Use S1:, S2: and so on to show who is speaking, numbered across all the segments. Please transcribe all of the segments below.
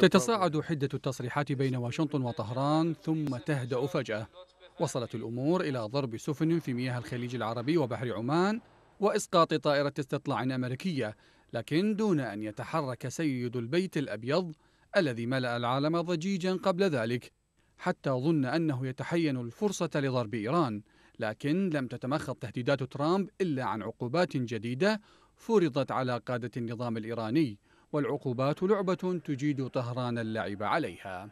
S1: تتصاعد حدة التصريحات بين واشنطن وطهران ثم تهدأ فجأة وصلت الأمور إلى ضرب سفن في مياه الخليج العربي وبحر عمان وإسقاط طائرة استطلاع أمريكية لكن دون أن يتحرك سيد البيت الأبيض الذي ملأ العالم ضجيجا قبل ذلك حتى ظن أنه يتحين الفرصة لضرب إيران لكن لم تتمخض تهديدات ترامب إلا عن عقوبات جديدة فرضت على قادة النظام الإيراني والعقوبات لعبة تجيد طهران اللعب عليها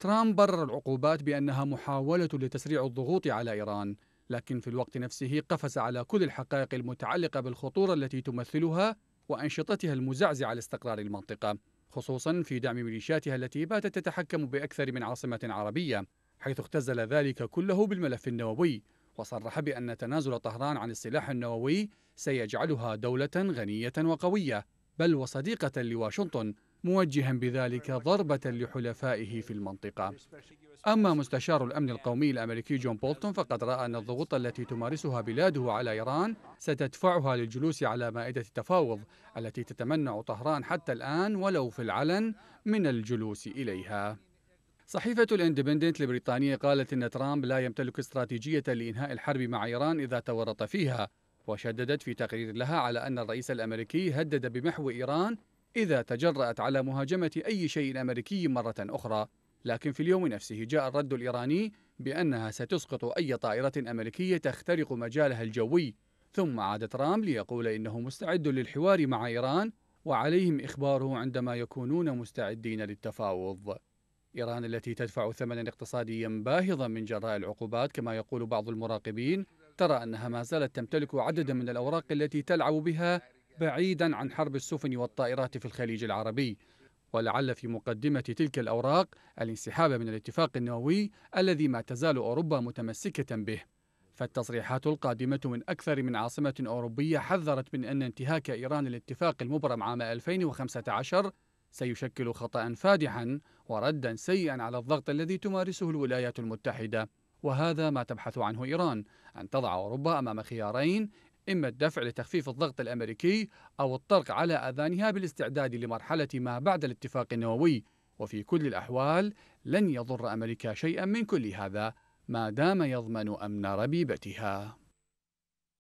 S1: ترامب برر العقوبات بأنها محاولة لتسريع الضغوط على إيران لكن في الوقت نفسه قفز على كل الحقائق المتعلقة بالخطورة التي تمثلها وأنشطتها المزعزعة لاستقرار المنطقة خصوصا في دعم ميليشياتها التي باتت تتحكم بأكثر من عاصمة عربية حيث اختزل ذلك كله بالملف النووي وصرح بأن تنازل طهران عن السلاح النووي سيجعلها دولة غنية وقوية بل وصديقة لواشنطن موجها بذلك ضربة لحلفائه في المنطقة أما مستشار الأمن القومي الأمريكي جون بولتون فقد رأى أن الضغوط التي تمارسها بلاده على إيران ستدفعها للجلوس على مائدة التفاوض التي تتمنع طهران حتى الآن ولو في العلن من الجلوس إليها صحيفة الاندبندنت البريطانية قالت أن ترامب لا يمتلك استراتيجية لإنهاء الحرب مع إيران إذا تورط فيها وشددت في تقرير لها على أن الرئيس الأمريكي هدد بمحو إيران إذا تجرأت على مهاجمة أي شيء أمريكي مرة أخرى لكن في اليوم نفسه جاء الرد الإيراني بأنها ستسقط أي طائرة أمريكية تخترق مجالها الجوي ثم عاد ترامب ليقول إنه مستعد للحوار مع إيران وعليهم إخباره عندما يكونون مستعدين للتفاوض إيران التي تدفع ثمنا اقتصاديا باهظا من جراء العقوبات كما يقول بعض المراقبين ترى أنها ما زالت تمتلك عددا من الأوراق التي تلعب بها بعيدا عن حرب السفن والطائرات في الخليج العربي ولعل في مقدمة تلك الأوراق الانسحاب من الاتفاق النووي الذي ما تزال أوروبا متمسكة به فالتصريحات القادمة من أكثر من عاصمة أوروبية حذرت من أن انتهاك إيران الاتفاق المبرم عام 2015 سيشكل خطأ فادحا وردا سيئا على الضغط الذي تمارسه الولايات المتحدة وهذا ما تبحث عنه إيران أن تضع أوروبا أمام خيارين إما الدفع لتخفيف الضغط الأمريكي أو الطرق على آذانها بالاستعداد لمرحلة ما بعد الاتفاق النووي وفي كل الأحوال لن يضر أمريكا شيئا من كل هذا ما دام يضمن أمن ربيبتها